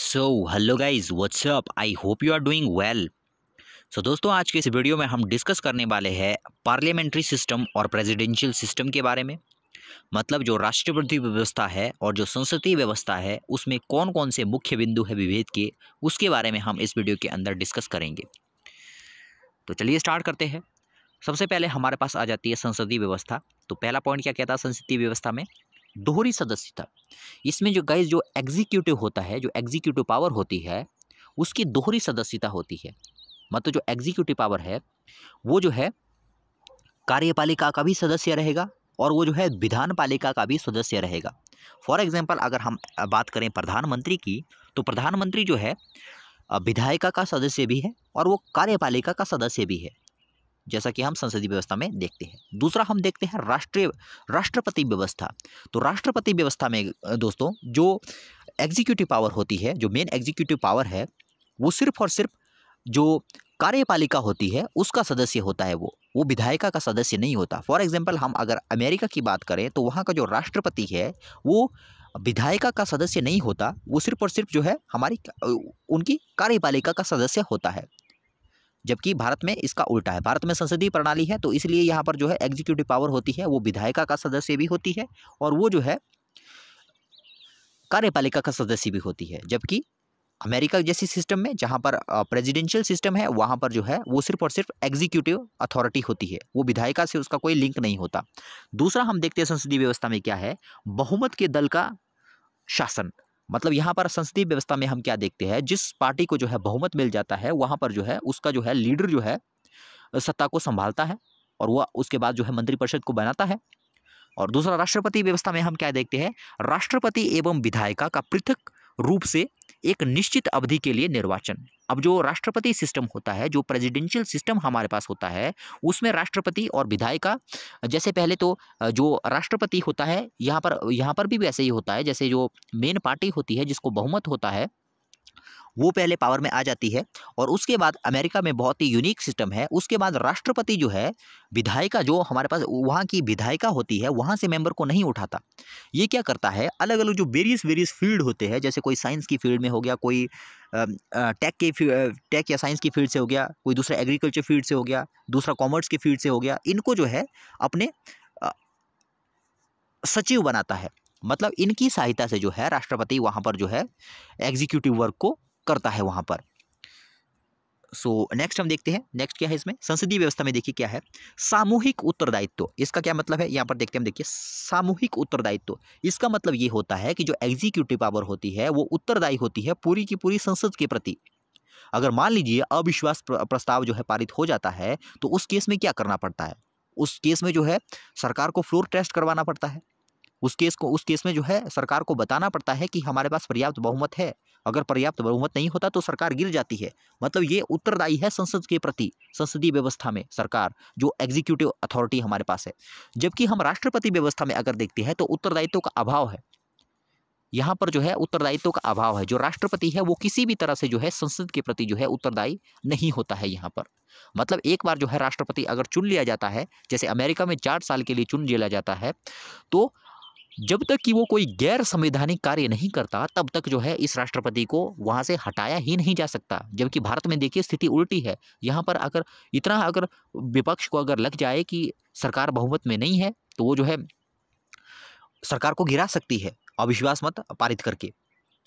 so hello guys what's up I hope you are doing well so दोस्तों आज के इस वीडियो में हम डिस्कस करने वाले हैं पार्लियामेंट्री सिस्टम और प्रेसिडेंशियल सिस्टम के बारे में मतलब जो राष्ट्रपति व्यवस्था है और जो संसदीय व्यवस्था है उसमें कौन कौन से मुख्य बिंदु है विभेद के उसके बारे में हम इस वीडियो के अंदर डिस्कस करेंगे तो चलिए स्टार्ट करते हैं सबसे पहले हमारे पास आ जाती है संसदीय व्यवस्था तो पहला पॉइंट क्या कहता है संसदीय व्यवस्था में दोहरी सदस्यता इसमें जो गाइस जो एग्जीक्यूटिव होता है जो एग्जीक्यूटिव पावर होती है उसकी दोहरी सदस्यता होती है मतलब जो एग्जीक्यूटिव पावर है वो जो है कार्यपालिका का भी सदस्य रहेगा और वो जो है विधान पालिका का भी सदस्य रहेगा फॉर एग्जाम्पल अगर हम बात करें प्रधानमंत्री की तो प्रधानमंत्री जो है विधायिका का सदस्य भी है और वो कार्यपालिका का सदस्य भी है जैसा कि हम संसदीय व्यवस्था में देखते हैं दूसरा हम देखते हैं राष्ट्रीय राष्ट्रपति व्यवस्था तो राष्ट्रपति व्यवस्था में दोस्तों जो एग्जीक्यूटिव पावर होती है जो मेन एग्जीक्यूटिव पावर है वो सिर्फ और सिर्फ जो कार्यपालिका होती है उसका सदस्य होता है वो वो विधायिका का सदस्य नहीं होता फॉर एग्जाम्पल हम अगर अमेरिका की बात करें तो वहाँ का जो राष्ट्रपति है वो विधायिका का सदस्य नहीं होता वो सिर्फ और सिर्फ जो है हमारी उनकी कार्यपालिका का सदस्य होता है जबकि भारत में इसका उल्टा है भारत में संसदीय प्रणाली है तो इसलिए यहाँ पर जो है एग्जीक्यूटिव पावर होती है वो विधायिका का सदस्य भी होती है और वो जो है कार्यपालिका का सदस्य भी होती है जबकि अमेरिका जैसी सिस्टम में जहाँ पर प्रेजिडेंशियल सिस्टम है वहाँ पर जो है वो सिर्फ और सिर्फ एग्जीक्यूटिव अथॉरिटी होती है वो विधायिका से उसका कोई लिंक नहीं होता दूसरा हम देखते हैं संसदीय व्यवस्था में क्या है बहुमत के दल का शासन मतलब यहाँ पर संसदीय व्यवस्था में हम क्या देखते हैं जिस पार्टी को जो है बहुमत मिल जाता है वहाँ पर जो है उसका जो है लीडर जो है सत्ता को संभालता है और वह उसके बाद जो है मंत्रिपरिषद को बनाता है और दूसरा राष्ट्रपति व्यवस्था में हम क्या देखते हैं राष्ट्रपति एवं विधायिका का पृथक रूप से एक निश्चित अवधि के लिए निर्वाचन अब जो राष्ट्रपति सिस्टम होता है जो प्रेसिडेंशियल सिस्टम हमारे पास होता है उसमें राष्ट्रपति और विधायिका जैसे पहले तो जो राष्ट्रपति होता है यहाँ पर यहाँ पर भी वैसे ही होता है जैसे जो मेन पार्टी होती है जिसको बहुमत होता है वो पहले पावर में आ जाती है और उसके बाद अमेरिका में बहुत ही यूनिक सिस्टम है उसके बाद राष्ट्रपति जो है विधायिका जो हमारे पास वहाँ की विधायिका होती है वहाँ से मेंबर को नहीं उठाता ये क्या करता है अलग अलग जो वेरियस वेरियस फील्ड होते हैं जैसे कोई साइंस की फील्ड में हो गया कोई टेक के टेक या साइंस की फील्ड से हो गया कोई दूसरा एग्रीकल्चर फील्ड से हो गया दूसरा कॉमर्स की फील्ड से हो गया इनको जो है अपने सचिव बनाता है मतलब इनकी सहायता से जो है राष्ट्रपति वहाँ पर जो है एग्जीक्यूटिव वर्क को करता है वहाँ पर सो so, नेक्स्ट हम देखते हैं नेक्स्ट क्या है इसमें संसदीय व्यवस्था में देखिए क्या है सामूहिक उत्तरदायित्व इसका क्या मतलब है यहाँ पर देखते हैं हम देखिए सामूहिक उत्तरदायित्व इसका मतलब ये होता है कि जो एग्जीक्यूटिव पावर होती है वो उत्तरदायी होती है पूरी की पूरी संसद के प्रति अगर मान लीजिए अविश्वास प्रस्ताव जो है पारित हो जाता है तो उस केस में क्या करना पड़ता है उस केस में जो है सरकार को फ्लोर टेस्ट करवाना पड़ता है उस केस को उस केस में जो है सरकार को बताना पड़ता है कि हमारे पास पर्याप्त बहुमत है अगर पर्याप्त बहुमत नहीं होता तो सरकार गिर जाती है मतलब ये उत्तरदायी है संसद के प्रति संसदीय व्यवस्था में सरकार जो एग्जीक्यूटिव अथॉरिटी हमारे पास है जबकि हम राष्ट्रपति व्यवस्था में अगर देखते हैं तो उत्तरदायित्व का अभाव है यहाँ पर जो है उत्तरदायित्व का अभाव है जो राष्ट्रपति है वो किसी भी तरह से जो है संसद के प्रति जो है उत्तरदायी नहीं होता है यहाँ पर मतलब एक बार जो है राष्ट्रपति अगर चुन लिया जाता है जैसे अमेरिका में चार साल के लिए चुन लिया जाता है तो जब तक कि वो कोई गैर संवैधानिक कार्य नहीं करता तब तक जो है इस राष्ट्रपति को वहाँ से हटाया ही नहीं जा सकता जबकि भारत में देखिए स्थिति उल्टी है यहाँ पर अगर इतना अगर विपक्ष को अगर लग जाए कि सरकार बहुमत में नहीं है तो वो जो है सरकार को गिरा सकती है अविश्वास मत पारित करके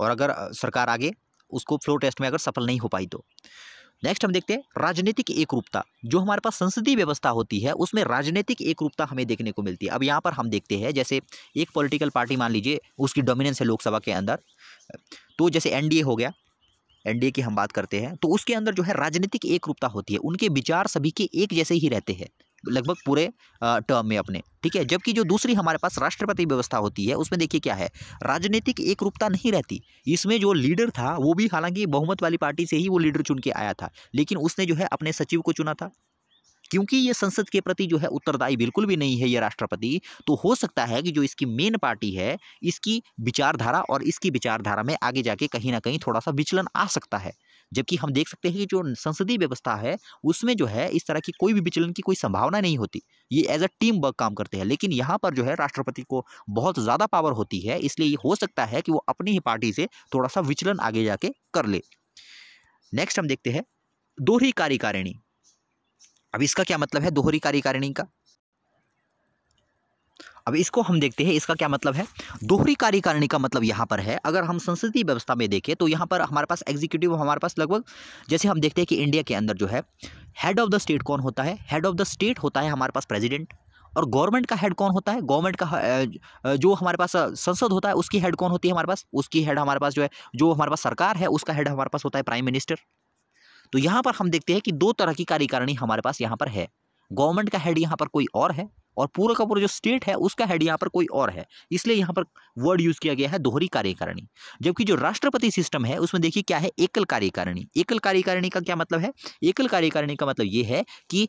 और अगर सरकार आगे उसको फ्लो टेस्ट में अगर सफल नहीं हो पाई तो नेक्स्ट हम देखते हैं राजनीतिक एक रूपता जो हमारे पास संसदीय व्यवस्था होती है उसमें राजनीतिक एक रूपता हमें देखने को मिलती है अब यहाँ पर हम देखते हैं जैसे एक पॉलिटिकल पार्टी मान लीजिए उसकी डोमिनेंस है लोकसभा के अंदर तो जैसे एनडीए हो गया एनडीए की हम बात करते हैं तो उसके अंदर जो है राजनीतिक एक होती है उनके विचार सभी के एक जैसे ही रहते हैं लगभग पूरे टर्म में अपने ठीक है जबकि जो दूसरी हमारे पास राष्ट्रपति व्यवस्था होती है उसमें देखिए क्या है राजनीतिक एक रूपता नहीं रहती इसमें जो लीडर था वो भी हालांकि बहुमत वाली पार्टी से ही वो लीडर चुन के आया था लेकिन उसने जो है अपने सचिव को चुना था क्योंकि ये संसद के प्रति जो है उत्तरदायी बिल्कुल भी नहीं है ये राष्ट्रपति तो हो सकता है कि जो इसकी मेन पार्टी है इसकी विचारधारा और इसकी विचारधारा में आगे जाके कहीं ना कहीं थोड़ा सा विचलन आ सकता है जबकि हम देख सकते हैं कि जो संसदीय व्यवस्था है उसमें जो है इस तरह की कोई भी विचलन की कोई संभावना नहीं होती ये एज अ टीम वर्क काम करते हैं लेकिन यहाँ पर जो है राष्ट्रपति को बहुत ज़्यादा पावर होती है इसलिए हो सकता है कि वो अपनी ही पार्टी से थोड़ा सा विचलन आगे जाके कर ले नेक्स्ट हम देखते हैं दोहरी कार्यकारिणी अब इसका क्या मतलब है दोहरी कार्यकारिणी का अब इसको हम देखते हैं इसका क्या मतलब है दोहरी कार्यकारिणी का मतलब यहाँ पर है अगर हम संसदीय व्यवस्था में देखें तो यहाँ पर हमारे पास एग्जीक्यूटिव हमारे पास लगभग जैसे हम देखते हैं कि इंडिया के अंदर जो है हेड ऑफ द स्टेट कौन होता है हेड ऑफ द स्टेट होता है हमारे पास प्रेजिडेंट और गवर्नमेंट का हेड कौन होता है गवर्नमेंट का जो हमारे पास संसद होता है उसकी हेड कौन होती है हमारे पास उसकी हेड हमारे पास जो है जो हमारे पास सरकार है उसका हेड हमारे पास होता है प्राइम मिनिस्टर तो यहाँ पर हम देखते हैं कि दो तरह की कार्यकारिणी हमारे पास यहाँ पर है गवर्नमेंट का हेड यहाँ पर कोई और है और पूरा का पूरा जो स्टेट है उसका हेड यहाँ पर कोई और है इसलिए यहाँ पर वर्ड यूज़ किया गया है दोहरी कार्यकारिणी जबकि जो राष्ट्रपति सिस्टम है उसमें देखिए क्या है एकल कार्यकारिणी एकल कार्यकारिणी का क्या मतलब है एकल कार्यकारिणी का मतलब ये है कि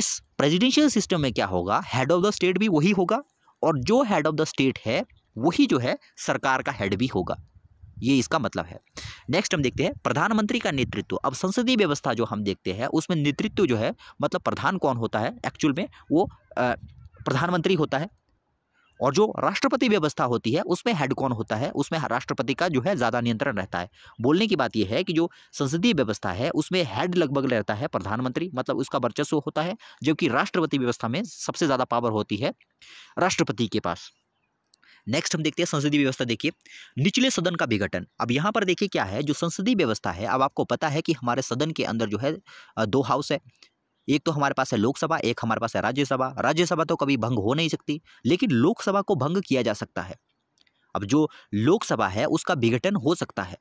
इस प्रेजिडेंशियल सिस्टम में क्या होगा हेड ऑफ द स्टेट भी वही होगा और जो हेड ऑफ द स्टेट है वही जो है सरकार का हेड भी होगा ये इसका मतलब है नेक्स्ट हम देखते हैं प्रधानमंत्री का नेतृत्व अब संसदीय व्यवस्था जो हम देखते हैं उसमें नेतृत्व जो है मतलब प्रधान कौन होता है एक्चुअल में वो प्रधानमंत्री होता है और जो राष्ट्रपति व्यवस्था होती है उसमें हेड कौन होता है उसमें राष्ट्रपति का जो है ज़्यादा नियंत्रण रहता है बोलने की बात यह है कि जो संसदीय व्यवस्था है उसमें हेड लगभग रहता है प्रधानमंत्री मतलब उसका वर्चस्व होता है जबकि राष्ट्रपति व्यवस्था में सबसे ज़्यादा पावर होती है राष्ट्रपति के पास नेक्स्ट हम देखते हैं संसदीय व्यवस्था देखिए निचले सदन का विघटन अब यहाँ पर देखिए क्या है जो संसदीय व्यवस्था है अब आपको पता है कि हमारे सदन के अंदर जो है दो हाउस है एक तो हमारे पास है लोकसभा एक हमारे पास है राज्यसभा राज्यसभा तो कभी भंग हो नहीं सकती लेकिन लोकसभा को भंग किया जा सकता है अब जो लोकसभा है उसका विघटन हो सकता है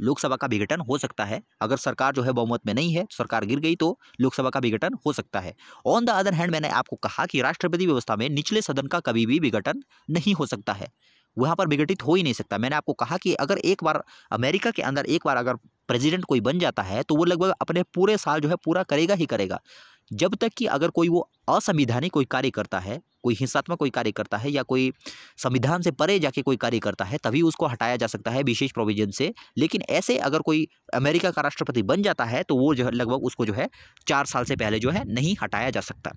लोकसभा का विघटन हो सकता है अगर सरकार जो है बहुमत में नहीं है सरकार गिर गई तो लोकसभा का विघटन हो सकता है ऑन द अदर हैंड मैंने आपको कहा कि राष्ट्रपति व्यवस्था में निचले सदन का कभी भी विघटन नहीं हो सकता है वहाँ पर विघटित हो ही नहीं सकता मैंने आपको कहा कि अगर एक बार अमेरिका के अंदर एक बार अगर प्रेजिडेंट कोई बन जाता है तो वो लगभग अपने पूरे साल जो है पूरा करेगा ही करेगा जब तक कि अगर कोई वो असंविधानिक कोई कार्य करता है कोई हिंसात्मक कोई कार्य करता है या कोई संविधान से परे जाके कोई कार्य करता है तभी उसको हटाया जा सकता है विशेष प्रोविजन से लेकिन ऐसे अगर कोई अमेरिका का राष्ट्रपति बन जाता है तो वो जो है लगभग उसको जो है चार साल से पहले जो है नहीं हटाया जा सकता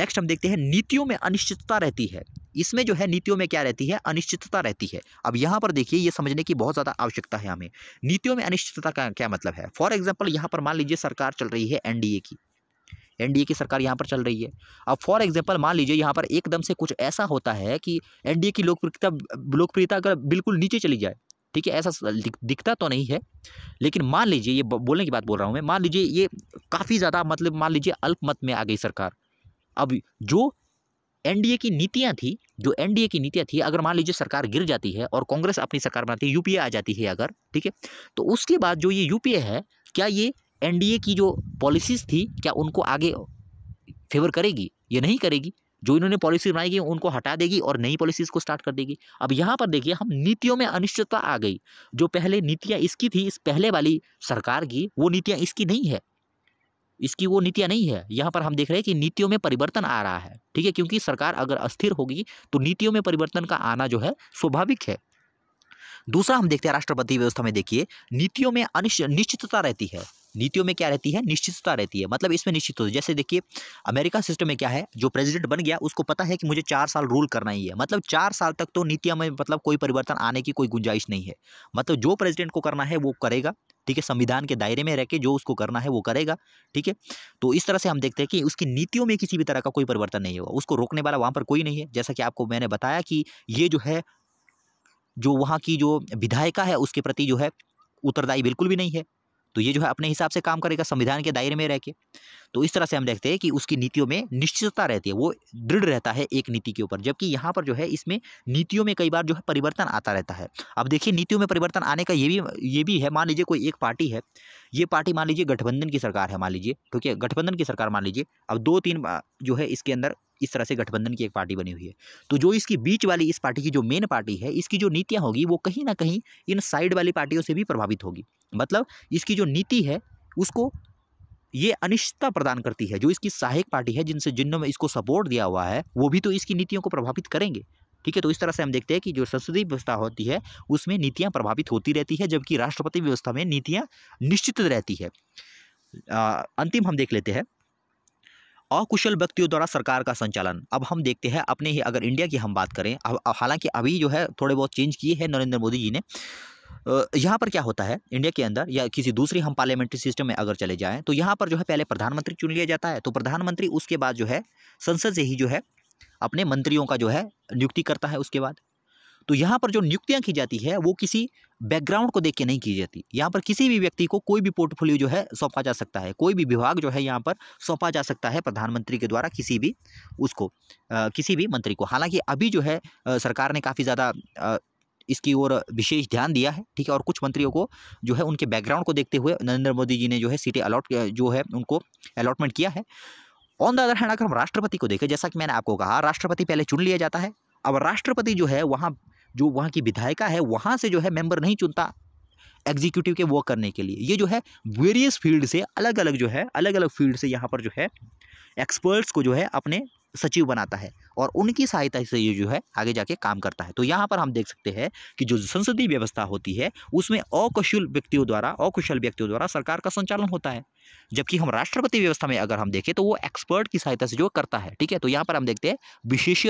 नेक्स्ट हम देखते हैं नीतियों में अनिश्चितता रहती है इसमें जो है नीतियों में क्या रहती है अनिश्चितता रहती है अब यहाँ पर देखिए ये समझने की बहुत ज़्यादा आवश्यकता है हमें नीतियों में अनिश्चितता का क्या मतलब है फॉर एग्जाम्पल यहाँ पर मान लीजिए सरकार चल रही है एनडीए की एनडीए की सरकार यहाँ पर चल रही है अब फॉर एग्जाम्पल मान लीजिए यहाँ पर एकदम से कुछ ऐसा होता है कि एनडीए की लोकप्रियता लोकप्रियता अगर बिल्कुल नीचे चली जाए ठीक है ऐसा दिखता तो नहीं है लेकिन मान लीजिए ये बोलने की बात बोल रहा हूँ मैं मान लीजिए ये काफ़ी ज़्यादा मतलब मान लीजिए अल्पमत में आ गई सरकार अब जो एनडीए की नीतियाँ थी जो एनडीए की नीतियाँ थी अगर मान लीजिए सरकार गिर जाती है और कांग्रेस अपनी सरकार बनाती है यूपीए आ जाती है अगर ठीक है तो उसके बाद जो ये यूपीए है क्या ये एनडीए की जो पॉलिसीज़ थी क्या उनको आगे फेवर करेगी ये नहीं करेगी जो इन्होंने पॉलिसी बनाई गई उनको हटा देगी और नई पॉलिसीज़ को स्टार्ट कर देगी अब यहाँ पर देखिए हम नीतियों में अनिश्चितता आ गई जो पहले नीतियाँ इसकी थी इस पहले वाली सरकार की वो नीतियाँ इसकी नहीं है इसकी वो नीतियाँ नहीं है यहाँ पर हम देख रहे हैं कि नीतियों में परिवर्तन आ रहा है ठीक है क्योंकि सरकार अगर अस्थिर होगी तो नीतियों में परिवर्तन का आना जो है स्वाभाविक है दूसरा हम देखते हैं राष्ट्रपति व्यवस्था में देखिए नीतियों में अनिश्चितता रहती है नीतियों में क्या रहती है निश्चितता रहती है मतलब इसमें निश्चित होती है जैसे देखिए अमेरिका सिस्टम में क्या है जो प्रेसिडेंट बन गया उसको पता है कि मुझे चार साल रूल करना ही है मतलब चार साल तक तो नीतियाँ में मतलब कोई परिवर्तन आने की कोई गुंजाइश नहीं है मतलब जो प्रेजिडेंट को करना है वो करेगा ठीक है संविधान के दायरे में रह के जो उसको करना है वो करेगा ठीक है तो इस तरह से हम देखते हैं कि उसकी नीतियों में किसी भी तरह का कोई परिवर्तन नहीं होगा उसको रोकने वाला वहाँ पर कोई नहीं है जैसा कि आपको मैंने बताया कि ये जो है जो वहाँ की जो विधायिका है उसके प्रति जो है उत्तरदायी बिल्कुल भी नहीं है तो ये जो है अपने हिसाब से काम करेगा संविधान के दायरे में रह के तो इस तरह से हम देखते हैं कि उसकी नीतियों में निश्चितता रहती है वो दृढ़ रहता है एक नीति के ऊपर जबकि यहाँ पर जो है इसमें नीतियों में कई बार जो है परिवर्तन आता रहता है अब देखिए नीतियों में परिवर्तन आने का ये भी ये भी है मान लीजिए कोई एक पार्टी है ये पार्टी मान लीजिए गठबंधन की सरकार है मान लीजिए ठीक है गठबंधन की सरकार मान लीजिए अब दो तीन जो है इसके अंदर इस तरह से गठबंधन की एक पार्टी बनी हुई है तो जो इसकी बीच वाली इस पार्टी की जो मेन पार्टी है इसकी जो नीतियाँ होगी वो कहीं ना कहीं इन साइड वाली पार्टियों से भी प्रभावित होगी मतलब इसकी जो नीति है उसको ये अनिश्चितता प्रदान करती है जो इसकी सहायक पार्टी है जिनसे जिनों में इसको सपोर्ट दिया हुआ है वो भी तो इसकी नीतियों को प्रभावित करेंगे ठीक है तो इस तरह से हम देखते हैं कि जो संसदीय व्यवस्था होती है उसमें नीतियाँ प्रभावित होती रहती है जबकि राष्ट्रपति व्यवस्था में नीतियाँ निश्चित रहती है आ, अंतिम हम देख लेते हैं अकुशल व्यक्तियों द्वारा सरकार का संचालन अब हम देखते हैं अपने ही अगर इंडिया की हम बात करें अब हालांकि अभी जो है थोड़े बहुत चेंज किए हैं नरेंद्र मोदी जी ने यहाँ पर क्या होता है इंडिया के अंदर या किसी दूसरी हम पार्लियामेंट्री सिस्टम में अगर चले जाएँ तो यहाँ पर जो है पहले प्रधानमंत्री चुन लिया जाता है तो प्रधानमंत्री उसके बाद जो है संसद से ही जो है अपने मंत्रियों का जो है नियुक्ति करता है उसके बाद तो यहाँ पर जो नियुक्तियाँ की जाती है वो किसी बैकग्राउंड को देख के नहीं की जाती यहाँ पर किसी भी व्यक्ति को कोई भी पोर्टफोलियो जो है सौंपा जा सकता है कोई भी विभाग जो है यहाँ पर सौंपा जा सकता है प्रधानमंत्री के द्वारा किसी भी उसको आ, किसी भी मंत्री को हालांकि अभी जो है आ, सरकार ने काफ़ी ज़्यादा इसकी ओर विशेष ध्यान दिया है ठीक है और कुछ मंत्रियों को जो है उनके बैकग्राउंड को देखते हुए नरेंद्र मोदी जी ने जो है सीटें अलॉट जो है उनको अलॉटमेंट किया है ऑन द अदर हैंड अगर हम राष्ट्रपति को देखें जैसा कि मैंने आपको कहा राष्ट्रपति पहले चुन लिया जाता है अब राष्ट्रपति जो है वहाँ जो वहाँ की विधायिका है वहाँ से जो है मेंबर नहीं चुनता एग्जीक्यूटिव के वर्क करने के लिए ये जो है वेरियस फील्ड से अलग अलग जो है अलग अलग फील्ड से यहाँ पर जो है एक्सपर्ट्स को जो है अपने सचिव बनाता है और उनकी सहायता से ये जो है आगे जाके काम करता है तो यहाँ पर हम देख सकते हैं कि जो संसदीय व्यवस्था होती है उसमें अकुशल व्यक्तियों द्वारा अकुशल व्यक्तियों द्वारा सरकार का संचालन होता है जबकि हम राष्ट्रपति व्यवस्था में अगर हम देखें तो वो एक्सपर्ट की सहायता से जो करता है ठीक है तो यहाँ पर हम देखते हैं विशेष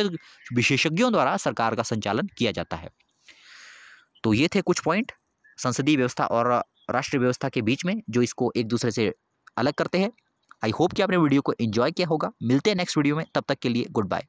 विशेषज्ञों द्वारा सरकार का संचालन किया जाता है तो ये थे कुछ पॉइंट संसदीय व्यवस्था और राष्ट्रीय व्यवस्था के बीच में जो इसको एक दूसरे से अलग करते हैं आई होप कि आपने वीडियो को एंजॉय किया होगा मिलते हैं नेक्स्ट वीडियो में तब तक के लिए गुड बाय